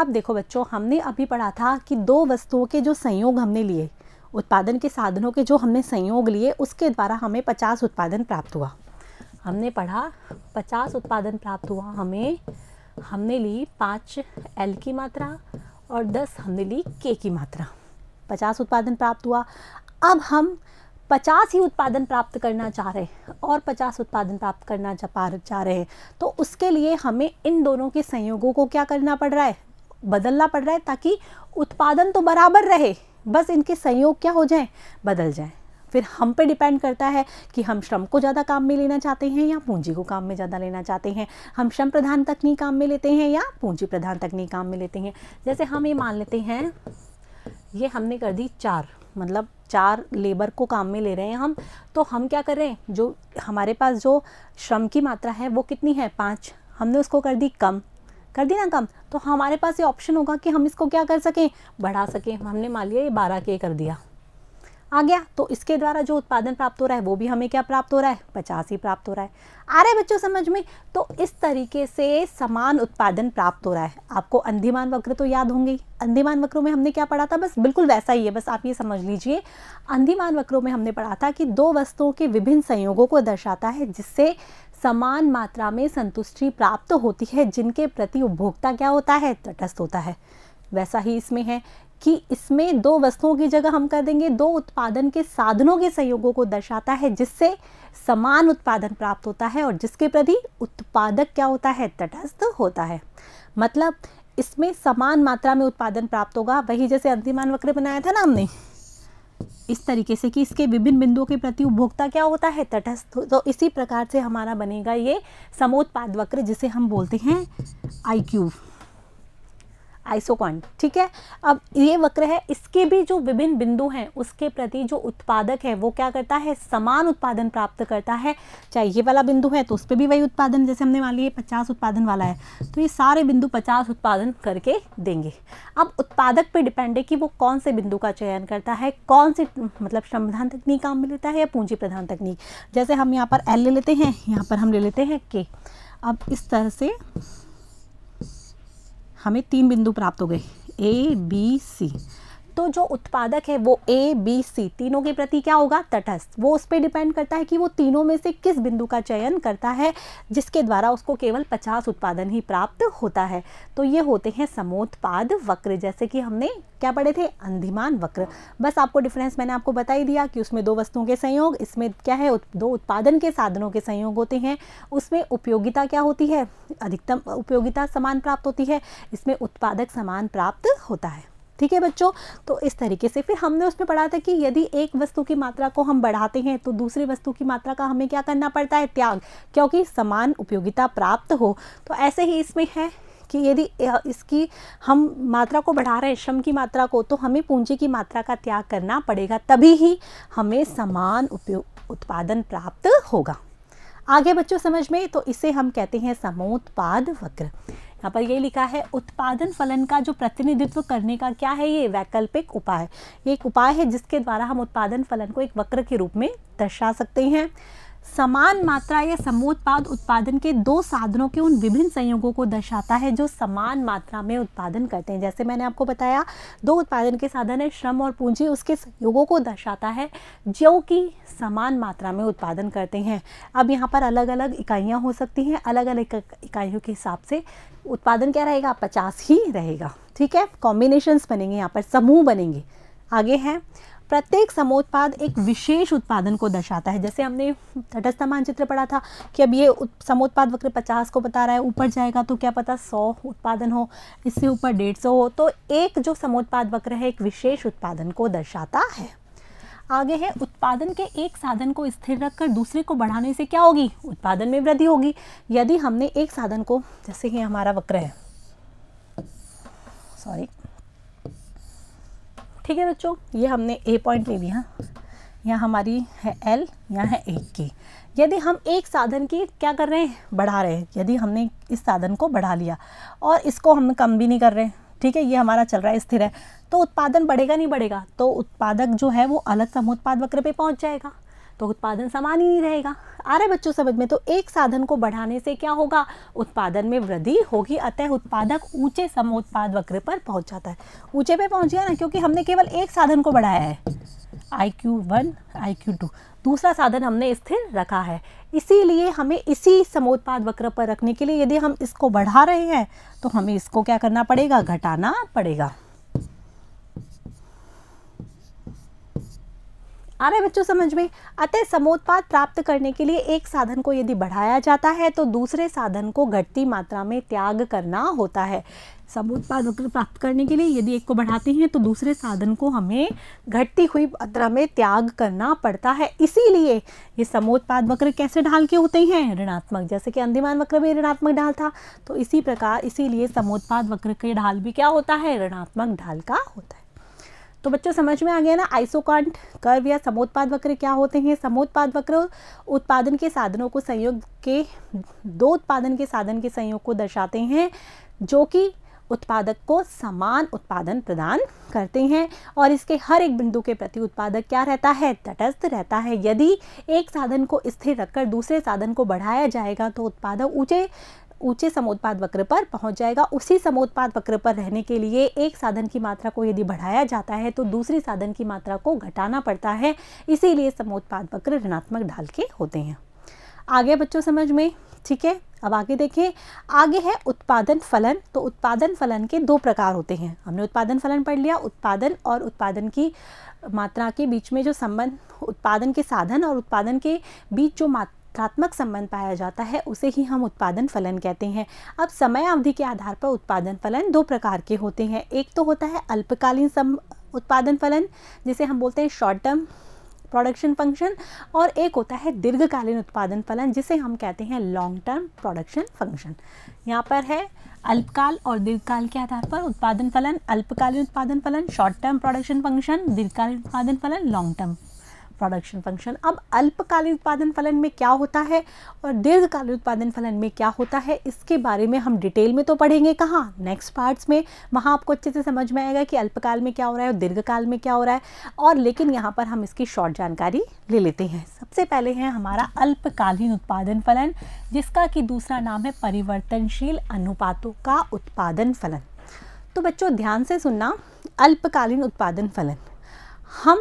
अब देखो बच्चों हमने अभी पढ़ा था कि दो वस्तुओं के जो संयोग हमने लिए उत्पादन के साधनों के जो हमने संयोग लिए उसके द्वारा हमें पचास उत्पादन प्राप्त हुआ हमने पढ़ा पचास उत्पादन प्राप्त हुआ हमें हमने ली पाँच एल की मात्रा और दस हमने ली के की मात्रा पचास उत्पादन प्राप्त हुआ अब हम पचास ही उत्पादन प्राप्त करना चाह रहे हैं और पचास उत्पादन प्राप्त करना चाह रहे हैं तो उसके लिए हमें इन दोनों के संयोगों को क्या करना पड़ रहा है बदलना पड़ रहा है ताकि उत्पादन तो बराबर रहे बस इनके संयोग क्या हो जाए बदल जाए फिर हम पे डिपेंड करता है कि हम श्रम को ज़्यादा काम में लेना चाहते हैं या पूंजी को काम में ज़्यादा लेना चाहते हैं हम श्रम प्रधान तकनीक काम में लेते हैं या पूंजी प्रधान तकनीक काम में लेते हैं जैसे हम ये मान लेते हैं ये हमने कर दी चार मतलब चार लेबर को काम में ले रहे हैं हम तो हम क्या कर रहे हैं जो हमारे पास जो श्रम की मात्रा है वो कितनी है पाँच हमने उसको कर दी कम कर दी ना कम तो हमारे पास ये ऑप्शन होगा कि हम इसको क्या कर सकें बढ़ा सकें हमने मान लिया ये बारह के कर दिया आ गया तो इसके द्वारा जो उत्पादन प्राप्त हो रहा है वो भी हमें क्या प्राप्त हो रहा है पचास ही प्राप्त हो रहा है आ रहे बच्चों समझ में तो इस तरीके से समान उत्पादन प्राप्त हो रहा है आपको अंधिमान वक्र तो याद होंगे अंधिमान वक्रों में हमने क्या पढ़ा था बस बिल्कुल वैसा ही है बस आप ये समझ लीजिए अंधिमान वक्रों में हमने पढ़ा था कि दो वस्तुओं के विभिन्न संयोगों को दर्शाता है जिससे समान मात्रा में संतुष्टि प्राप्त होती है जिनके प्रति उपभोक्ता क्या होता है तटस्थ होता है वैसा ही इसमें है कि इसमें दो वस्तुओं की जगह हम कर देंगे दो उत्पादन के साधनों के सहयोगों को दर्शाता है जिससे समान उत्पादन प्राप्त होता है और जिसके प्रति उत्पादक क्या होता है तटस्थ होता है मतलब इसमें समान मात्रा में उत्पादन प्राप्त होगा वही जैसे अंतिमान वक्र बनाया था ना हमने इस तरीके से कि इसके विभिन्न बिंदुओं के प्रति उपभोक्ता क्या होता है तटस्थ तो इसी प्रकार से हमारा बनेगा ये समोत्पाद वक्र जिसे हम बोलते हैं आई क्यूब आइसोकॉन ठीक है अब ये वक्र है इसके भी जो विभिन्न बिंदु हैं उसके प्रति जो उत्पादक है वो क्या करता है समान उत्पादन प्राप्त करता है चाहे ये वाला बिंदु है तो उस पर भी वही उत्पादन जैसे हमने मान लिया पचास उत्पादन वाला है तो ये सारे बिंदु पचास उत्पादन करके देंगे अब उत्पादक पर डिपेंड है कि वो कौन से बिंदु का चयन करता है कौन से मतलब श्रम प्रधान तकनीक काम में लेता है या पूंजी प्रधान तकनीक जैसे हम यहाँ पर एल ले लेते हैं यहाँ पर हम ले लेते हैं के अब इस तरह से हमें तीन बिंदु प्राप्त हो गए ए बी सी तो जो उत्पादक है वो ए बी सी तीनों के प्रति क्या होगा तटस्थ वो उस पर डिपेंड करता है कि वो तीनों में से किस बिंदु का चयन करता है जिसके द्वारा उसको केवल पचास उत्पादन ही प्राप्त होता है तो ये होते हैं समोत्पाद वक्र जैसे कि हमने क्या पढ़े थे अंधिमान वक्र बस आपको डिफरेंस मैंने आपको बता ही दिया कि उसमें दो वस्तुओं के संयोग इसमें क्या है दो उत्पादन के साधनों के संयोग होते हैं उसमें उपयोगिता क्या होती है अधिकतम उपयोगिता समान प्राप्त होती है इसमें उत्पादक समान प्राप्त होता है ठीक है बच्चों तो इस तरीके से फिर हमने उसमें पढ़ा था कि यदि एक वस्तु की मात्रा को हम बढ़ाते हैं तो दूसरी वस्तु की मात्रा का हमें क्या करना पड़ता है त्याग क्योंकि समान उपयोगिता प्राप्त हो तो ऐसे ही इसमें है कि यदि इसकी हम मात्रा को बढ़ा रहे हैं श्रम की मात्रा को तो हमें पूंजी की मात्रा का त्याग करना पड़ेगा तभी ही हमें समान उपयोग उत्पादन प्राप्त होगा आगे बच्चों समझ में तो इसे हम कहते हैं समोत्पाद वक्र यहाँ पर ये लिखा है उत्पादन फलन का जो प्रतिनिधित्व करने का क्या है ये वैकल्पिक उपाय ये एक उपाय है जिसके द्वारा हम उत्पादन फलन को एक वक्र के रूप में दर्शा सकते हैं समान मात्रा या समोत्पाद उत्पादन के दो साधनों के उन विभिन्न संयोगों को दर्शाता है जो समान मात्रा में उत्पादन करते हैं जैसे मैंने आपको बताया दो उत्पादन के साधन है श्रम और पूंजी उसके संयोगों को दर्शाता है जो कि समान मात्रा में उत्पादन करते हैं अब यहाँ पर अलग अलग इकाइयाँ हो सकती हैं अलग अलग इकाइयों के हिसाब से उत्पादन क्या रहेगा पचास ही रहेगा ठीक है कॉम्बिनेशंस बनेंगे यहाँ पर समूह बनेंगे आगे हैं प्रत्येक समोत्पाद एक विशेष उत्पादन को दर्शाता है जैसे हमने तटस्थ मानचित्र पढ़ा था कि अब ये समोत्पाद वक्र 50 को बता रहा है ऊपर जाएगा तो क्या पता 100 उत्पादन हो इससे ऊपर 150 हो तो एक जो समोत्पाद वक्र है एक विशेष उत्पादन को दर्शाता है आगे है उत्पादन के एक साधन को स्थिर रखकर दूसरे को बढ़ाने से क्या होगी उत्पादन में वृद्धि होगी यदि हमने एक साधन को जैसे कि हमारा वक्र है सॉरी ठीक है बच्चों ये हमने ए पॉइंट ले लिया हाँ। यहाँ हमारी है एल यहाँ है एक की यदि हम एक साधन की क्या कर रहे हैं बढ़ा रहे हैं यदि हमने इस साधन को बढ़ा लिया और इसको हम कम भी नहीं कर रहे ठीक है ये हमारा चल रहा है स्थिर है तो उत्पादन बढ़ेगा नहीं बढ़ेगा तो उत्पादक जो है वो अलग समूह उत्पाद वक्र पे पहुंच जाएगा तो उत्पादन समान ही नहीं रहेगा आ रहे बच्चों समझ में तो एक साधन को बढ़ाने से क्या होगा उत्पादन में वृद्धि होगी अतः उत्पादक ऊंचे समोत्पाद वक्र पर पहुंच जाता है ऊंचे पे पहुंच गया ना क्योंकि हमने केवल एक साधन को बढ़ाया है I Q one I Q two दूसरा साधन हमने स्थिर रखा है इसीलिए हमें इसी समोत्पाद वक्र पर रखने के लिए यदि हम इसको बढ़ा रहे हैं तो हमें इसको क्या करना पड़ेगा घटाना पड़ेगा आ रहे बच्चों समझ में अतः समोत्पाद प्राप्त करने के लिए एक साधन को यदि बढ़ाया जाता है तो दूसरे साधन को घटती मात्रा में त्याग करना होता है समोत्पाद प्राप्त करने के लिए यदि एक को बढ़ाते हैं तो दूसरे साधन को हमें घटती हुई मात्रा में त्याग करना पड़ता है इसीलिए ये समोत्पाद वक्र कैसे ढाल के होते हैं ऋणात्मक जैसे कि अंधिमान वक्र भी ऋणात्मक ढाल था तो इसी प्रकार इसीलिए समोत्पाद वक्र के ढाल भी क्या होता है ऋणात्मक ढाल का होता है तो बच्चों समझ में आ गया ना आइसोकांट कर्व या समोत्पाद वक्र क्या होते हैं समोत्पाद वक्र उत्पादन के साधनों को संयोग के दो उत्पादन के साधन के संयोग को दर्शाते हैं जो कि उत्पादक को समान उत्पादन प्रदान करते हैं और इसके हर एक बिंदु के प्रति उत्पादक क्या रहता है तटस्थ रहता है यदि एक साधन को स्थिर रखकर दूसरे साधन को बढ़ाया जाएगा तो उत्पादक ऊंचे ऊंचे समोत्पाद वक्र पर पहुंच जाएगा उसी समोत्पाद वक्र पर रहने के लिए एक साधन की मात्रा को यदि बढ़ाया जाता है तो दूसरी साधन की मात्रा को घटाना पड़ता है इसीलिए समोत्पाद वक्र ऋणात्मक ढाल के होते हैं आगे बच्चों समझ में ठीक है अब आगे देखें आगे है उत्पादन फलन तो उत्पादन फलन के दो प्रकार होते हैं हमने उत्पादन फलन पढ़ लिया उत्पादन और उत्पादन की मात्रा के बीच में जो संबंध उत्पादन के साधन और उत्पादन के बीच जो मात्रा मात्रात्मक संबंध पाया जाता है उसे ही हम उत्पादन फलन कहते हैं अब समय अवधि के आधार पर उत्पादन फलन दो प्रकार के होते हैं एक तो होता है अल्पकालीन सम उत्पादन फलन जिसे हम बोलते हैं शॉर्ट टर्म प्रोडक्शन फंक्शन और एक होता है दीर्घकालीन उत्पादन फलन जिसे हम कहते हैं लॉन्ग टर्म प्रोडक्शन फंक्शन यहाँ पर है अल्पकाल और दीर्घकाल के आधार पर उत्पादन फलन अल्पकालीन उत्पादन फलन शॉर्ट टर्म प्रोडक्शन फंक्शन दीर्घकालीन उत्पादन फलन लॉन्ग टर्म प्रोडक्शन फंक्शन अब अल्पकालीन उत्पादन फलन में क्या होता है और दीर्घकालीन उत्पादन फलन में क्या होता है इसके बारे में हम डिटेल में तो पढ़ेंगे कहाँ नेक्स्ट पार्ट्स में वहाँ आपको अच्छे से समझ में आएगा कि अल्पकाल में क्या हो रहा है और दीर्घकाल में क्या हो रहा है और लेकिन यहाँ पर हम इसकी शॉर्ट जानकारी ले लेते हैं सबसे पहले है हमारा अल्पकालीन उत्पादन फलन जिसका कि दूसरा नाम है परिवर्तनशील अनुपातों का उत्पादन फलन तो बच्चों ध्यान से सुनना अल्पकालीन उत्पादन फलन हम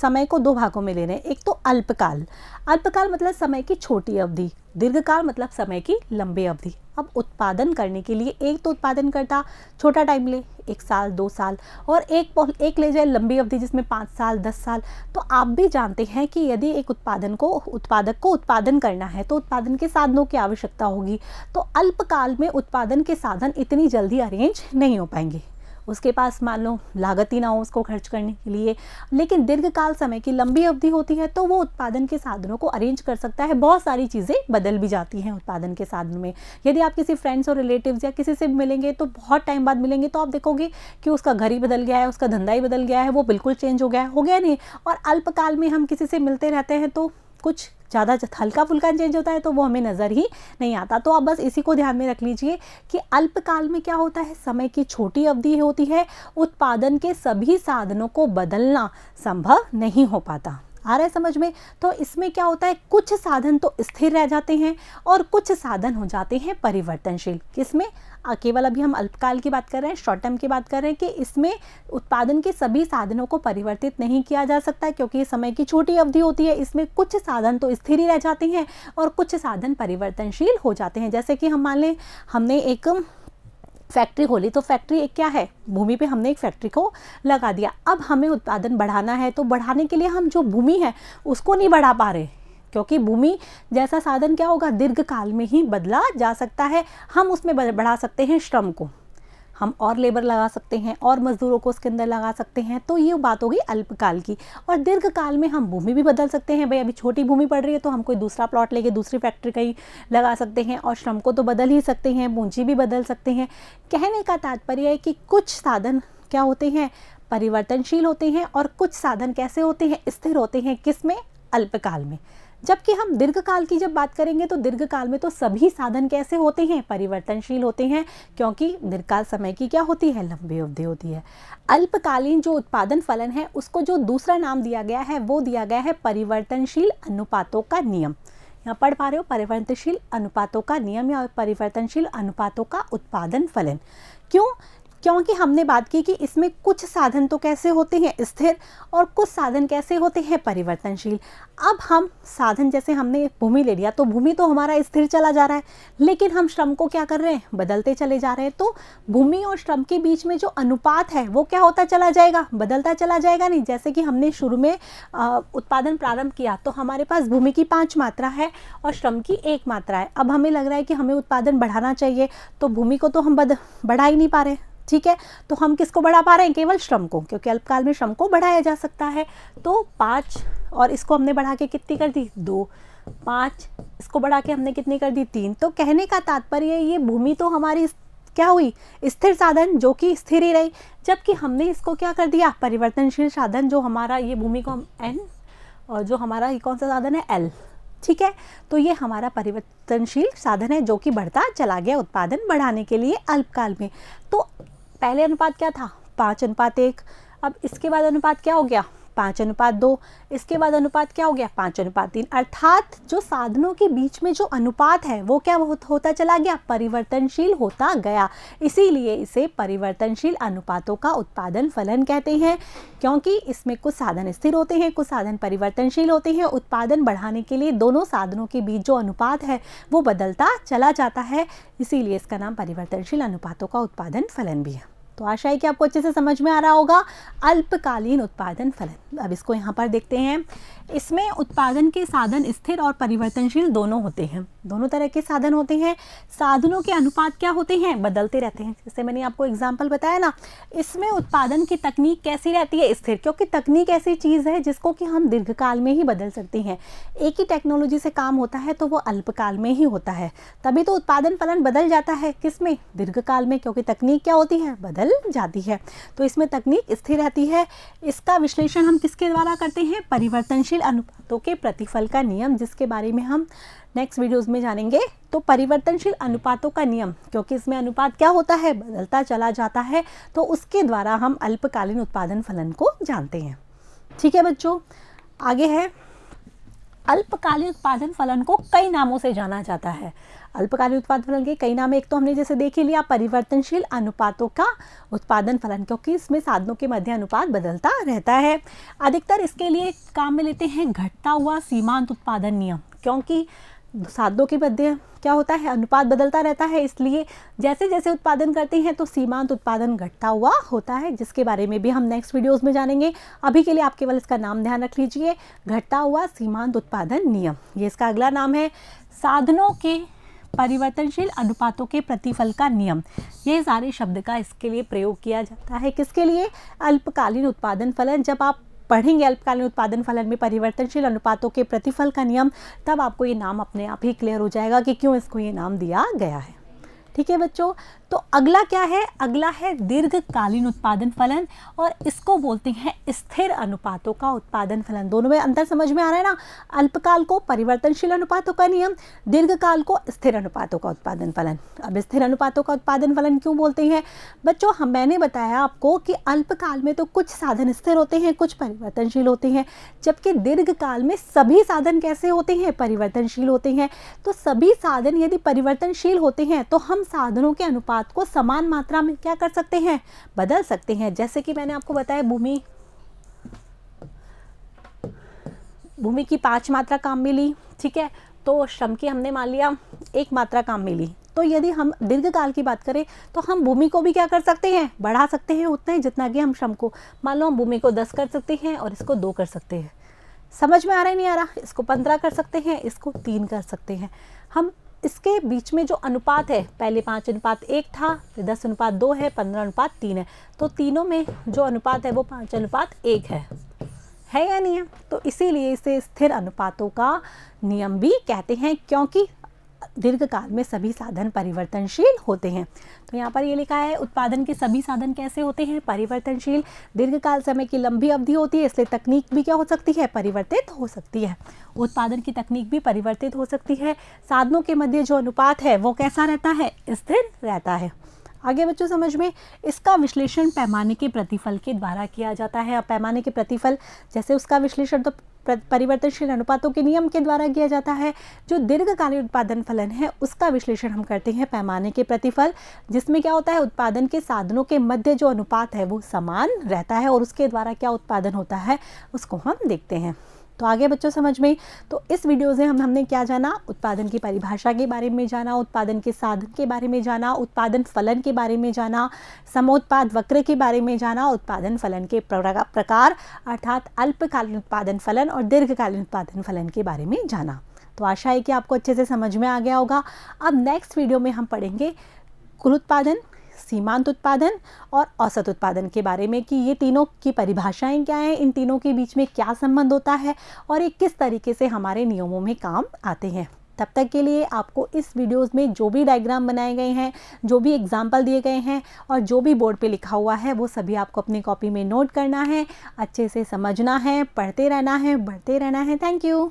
समय को दो भागों में ले रहे हैं एक तो अल्पकाल अल्पकाल मतलब समय की छोटी अवधि दीर्घकाल मतलब समय की लंबी अवधि अब उत्पादन करने के लिए एक तो उत्पादन करता छोटा टाइम ले एक साल दो साल और एक एक ले जाए लंबी अवधि जिसमें पाँच साल दस साल तो आप भी जानते हैं कि यदि एक उत्पादन को उत्पादक को उत्पादन करना है तो उत्पादन के साधनों की आवश्यकता होगी तो अल्पकाल में उत्पादन के साधन इतनी जल्दी अरेंज नहीं हो पाएंगे उसके पास मान लो लागत ही ना हो उसको खर्च करने के लिए लेकिन दीर्घकाल समय की लंबी अवधि होती है तो वो उत्पादन के साधनों को अरेंज कर सकता है बहुत सारी चीज़ें बदल भी जाती हैं उत्पादन के साधन में यदि आप किसी फ्रेंड्स और रिलेटिव्स या किसी से मिलेंगे तो बहुत टाइम बाद मिलेंगे तो आप देखोगे कि उसका घर ही बदल गया है उसका धंधा ही बदल गया है वो बिल्कुल चेंज हो गया है हो गया नहीं और अल्पकाल में हम किसी से मिलते रहते हैं तो कुछ ज़्यादा हल्का फुल्का चेंज होता है तो वो हमें नज़र ही नहीं आता तो आप बस इसी को ध्यान में रख लीजिए कि अल्पकाल में क्या होता है समय की छोटी अवधि होती है उत्पादन के सभी साधनों को बदलना संभव नहीं हो पाता आ रहा है समझ में तो इसमें क्या होता है कुछ साधन तो स्थिर रह जाते हैं और कुछ साधन हो जाते हैं परिवर्तनशील किसमें केवल अभी हम अल्पकाल की बात कर रहे हैं शॉर्ट टर्म की बात कर रहे हैं कि इसमें उत्पादन के सभी साधनों को परिवर्तित नहीं किया जा सकता क्योंकि समय की छोटी अवधि होती है इसमें कुछ साधन तो स्थिर ही रह जाते हैं और कुछ साधन परिवर्तनशील हो जाते हैं जैसे कि हम मान लें हमने एक फैक्ट्री खोली तो फैक्ट्री एक क्या है भूमि पे हमने एक फैक्ट्री को लगा दिया अब हमें उत्पादन बढ़ाना है तो बढ़ाने के लिए हम जो भूमि है उसको नहीं बढ़ा पा रहे क्योंकि भूमि जैसा साधन क्या होगा दीर्घ काल में ही बदला जा सकता है हम उसमें बढ़ा सकते हैं श्रम को हम और लेबर लगा सकते हैं और मज़दूरों को उसके अंदर लगा सकते हैं तो ये बात होगी अल्पकाल की और दीर्घ काल में हम भूमि भी बदल सकते हैं भाई अभी छोटी भूमि पड़ रही है तो हम कोई दूसरा प्लॉट लेके दूसरी फैक्ट्री कहीं लगा सकते हैं और श्रम को तो बदल ही सकते हैं पूंजी भी बदल सकते हैं कहने का तात्पर्य है कि कुछ साधन क्या होते हैं परिवर्तनशील होते हैं और कुछ साधन कैसे होते हैं स्थिर होते हैं किस में अल्पकाल में जबकि हम दीर्घकाल की जब बात करेंगे तो दीर्घकाल में तो सभी साधन कैसे होते हैं परिवर्तनशील होते हैं क्योंकि दीर्घकाल समय की क्या होती है लंबी अवधि होती है अल्पकालीन जो उत्पादन फलन है उसको जो दूसरा नाम दिया गया है वो दिया गया है परिवर्तनशील अनुपातों का नियम यहाँ पढ़ पा रहे हो परिवर्तनशील अनुपातों का नियम या परिवर्तनशील अनुपातों का उत्पादन फलन क्यों क्योंकि हमने बात की कि इसमें कुछ साधन तो कैसे होते हैं स्थिर और कुछ साधन कैसे होते हैं परिवर्तनशील अब हम साधन जैसे हमने भूमि ले लिया तो भूमि तो हमारा स्थिर चला जा रहा है लेकिन हम श्रम को क्या कर रहे हैं बदलते चले जा रहे हैं तो भूमि और श्रम के बीच में जो अनुपात है वो क्या होता चला जाएगा बदलता चला जाएगा नहीं जैसे कि हमने शुरू में आ, उत्पादन प्रारंभ किया तो हमारे पास भूमि की पाँच मात्रा है और श्रम की एक मात्रा है अब हमें लग रहा है कि हमें उत्पादन बढ़ाना चाहिए तो भूमि को तो हम बढ़ा ही नहीं पा रहे ठीक है तो हम किसको बढ़ा पा रहे हैं केवल श्रम को क्योंकि अल्पकाल में श्रम को बढ़ाया जा सकता है तो पाँच और इसको हमने बढ़ा के कितनी कर दी दो पाँच इसको बढ़ा के हमने कितनी कर दी तीन तो कहने का तात्पर्य ये भूमि तो हमारी क्या हुई स्थिर साधन जो कि स्थिर ही रही जबकि हमने इसको क्या कर दिया परिवर्तनशील साधन जो हमारा ये भूमि को हम एन और जो हमारा ये कौन सा साधन है एल ठीक है तो ये हमारा परिवर्तनशील साधन है जो कि बढ़ता चला गया उत्पादन बढ़ाने के लिए अल्पकाल में तो पहले अनुपात क्या था पाँच अनुपात एक अब इसके बाद अनुपात क्या हो गया पाँच अनुपात दो इसके बाद अनुपात क्या हो गया पाँच अनुपात तीन अर्थात जो साधनों के बीच में जो अनुपात है वो क्या होता चला गया परिवर्तनशील होता गया इसीलिए इसे परिवर्तनशील अनुपातों का उत्पादन फलन कहते हैं क्योंकि इसमें कुछ साधन स्थिर होते हैं कुछ साधन परिवर्तनशील होते हैं उत्पादन बढ़ाने के लिए दोनों साधनों के बीच जो अनुपात है वो बदलता चला जाता है इसीलिए इसका नाम परिवर्तनशील अनुपातों का उत्पादन फलन भी है तो आशा है कि आपको अच्छे से समझ में आ रहा होगा अल्पकालीन उत्पादन फलन अब इसको यहाँ पर देखते हैं इसमें उत्पादन के साधन स्थिर और परिवर्तनशील दोनों होते हैं दोनों तरह के साधन होते हैं साधनों के अनुपात क्या होते हैं बदलते रहते हैं जैसे मैंने आपको एग्जाम्पल बताया ना इसमें उत्पादन की तकनीक कैसी रहती है स्थिर क्योंकि तकनीक ऐसी चीज़ है जिसको कि हम दीर्घकाल में ही बदल सकते हैं एक ही टेक्नोलॉजी से काम होता है तो वो अल्पकाल में ही होता है तभी तो उत्पादन फलन बदल जाता है किस में दीर्घकाल में क्योंकि तकनीक क्या होती है बदल निकल जाती है तो इसमें तकनीक स्थिर रहती है इसका विश्लेषण हम किसके द्वारा करते हैं परिवर्तनशील अनुपातों के प्रतिफल का नियम जिसके बारे में हम नेक्स्ट वीडियोस में जानेंगे तो परिवर्तनशील अनुपातों का नियम क्योंकि इसमें अनुपात क्या होता है बदलता चला जाता है तो उसके द्वारा हम अल्पकालीन उत्पादन फलन को जानते हैं ठीक है बच्चों आगे है अल्पकालीन उत्पादन फलन को कई नामों से जाना जाता है अल्पकालीन उत्पाद फलन के कई नाम एक तो हमने जैसे देख ही लिया परिवर्तनशील अनुपातों का उत्पादन फलन क्योंकि इसमें साधनों के मध्य अनुपात बदलता रहता है अधिकतर इसके लिए काम में लेते हैं घटता हुआ सीमांत उत्पादन नियम क्योंकि साधनों के मध्य क्या होता है अनुपात बदलता रहता है इसलिए जैसे जैसे उत्पादन करते हैं तो सीमांत उत्पादन घटता हुआ होता है जिसके बारे में भी हम नेक्स्ट वीडियोस में जानेंगे अभी के लिए आप केवल इसका नाम ध्यान रख लीजिए घटता हुआ सीमांत उत्पादन नियम ये इसका अगला नाम है साधनों के परिवर्तनशील अनुपातों के प्रतिफल का नियम ये सारे शब्द का इसके लिए प्रयोग किया जाता है किसके लिए अल्पकालीन उत्पादन फलन जब आप पढ़ेंगे अल्पकालीन उत्पादन फलन में परिवर्तनशील अनुपातों के प्रतिफल का नियम तब आपको ये नाम अपने आप ही क्लियर हो जाएगा कि क्यों इसको ये नाम दिया गया है ठीक है बच्चों तो अगला क्या है अगला है दीर्घकालीन उत्पादन फलन और इसको बोलते हैं स्थिर अनुपातों का उत्पादन फलन दोनों में अंतर समझ में आ रहा है ना अल्पकाल को परिवर्तनशील अनुपातों का नियम दीर्घकाल को स्थिर अनुपातों का उत्पादन फलन अब स्थिर अनुपातों का उत्पादन फलन क्यों बोलते हैं बच्चों हम मैंने बताया आपको कि अल्पकाल में तो कुछ साधन स्थिर होते हैं कुछ परिवर्तनशील होते हैं जबकि दीर्घकाल में सभी साधन कैसे होते हैं परिवर्तनशील होते हैं तो सभी साधन यदि परिवर्तनशील होते हैं तो हम साधनों के अनुपात अनुपात को समान मात्रा में क्या कर सकते हैं बदल सकते हैं जैसे कि मैंने आपको बताया भूमि भूमि की पांच मात्रा काम में ली ठीक है तो श्रम की हमने मान लिया एक मात्रा काम में ली तो यदि हम दीर्घकाल की बात करें तो हम भूमि को भी क्या कर सकते हैं बढ़ा सकते हैं उतना ही जितना कि हम श्रम को मान लो हम भूमि को दस कर सकते हैं और इसको दो कर सकते हैं समझ में आ रहा है नहीं आ रहा इसको पंद्रह कर सकते हैं इसको तीन कर सकते हैं हम इसके बीच में जो अनुपात है पहले पाँच अनुपात एक था फिर दस अनुपात दो है पंद्रह अनुपात तीन है तो तीनों में जो अनुपात है वो पाँच अनुपात एक है है या नहीं है तो इसीलिए इसे स्थिर अनुपातों का नियम भी कहते हैं क्योंकि दीर्घकाल में सभी साधन परिवर्तनशील होते हैं तो यहाँ पर ये लिखा है उत्पादन के सभी साधन कैसे होते हैं परिवर्तनशील दीर्घकाल समय की लंबी अवधि होती है इसलिए तकनीक भी क्या हो सकती है परिवर्तित हो सकती है उत्पादन की तकनीक भी परिवर्तित हो सकती है साधनों के मध्य जो अनुपात है वो कैसा रहता है स्थिर रहता है आगे बच्चों समझ में इसका विश्लेषण पैमाने के प्रतिफल के द्वारा किया जाता है और पैमाने के प्रतिफल जैसे उसका विश्लेषण तो परिवर्तनशील अनुपातों के नियम के द्वारा किया जाता है जो दीर्घकालीन उत्पादन फलन है उसका विश्लेषण हम करते हैं पैमाने के प्रतिफल जिसमें क्या होता है उत्पादन के साधनों के मध्य जो अनुपात है वो समान रहता है और उसके द्वारा क्या उत्पादन होता है उसको हम देखते हैं तो आगे बच्चों समझ में तो इस वीडियो से हम हमने क्या जाना उत्पादन की परिभाषा के बारे में जाना उत्पादन के साधन के बारे में जाना उत्पादन फलन के बारे में जाना समोत्पाद वक्र के बारे में जाना उत्पादन फलन के प्रकार अर्थात अल्पकालीन उत्पादन फलन और दीर्घकालीन उत्पादन फलन के बारे में जाना तो आशा है कि आपको अच्छे से समझ में आ गया होगा अब नेक्स्ट वीडियो में हम पढ़ेंगे कुल उत्पादन सीमांत उत्पादन और औसत उत्पादन के बारे में कि ये तीनों की परिभाषाएं क्या हैं इन तीनों के बीच में क्या संबंध होता है और ये किस तरीके से हमारे नियमों में काम आते हैं तब तक के लिए आपको इस वीडियोस में जो भी डायग्राम बनाए गए हैं जो भी एग्जाम्पल दिए गए हैं और जो भी बोर्ड पे लिखा हुआ है वो सभी आपको अपनी कॉपी में नोट करना है अच्छे से समझना है पढ़ते रहना है बढ़ते रहना है थैंक यू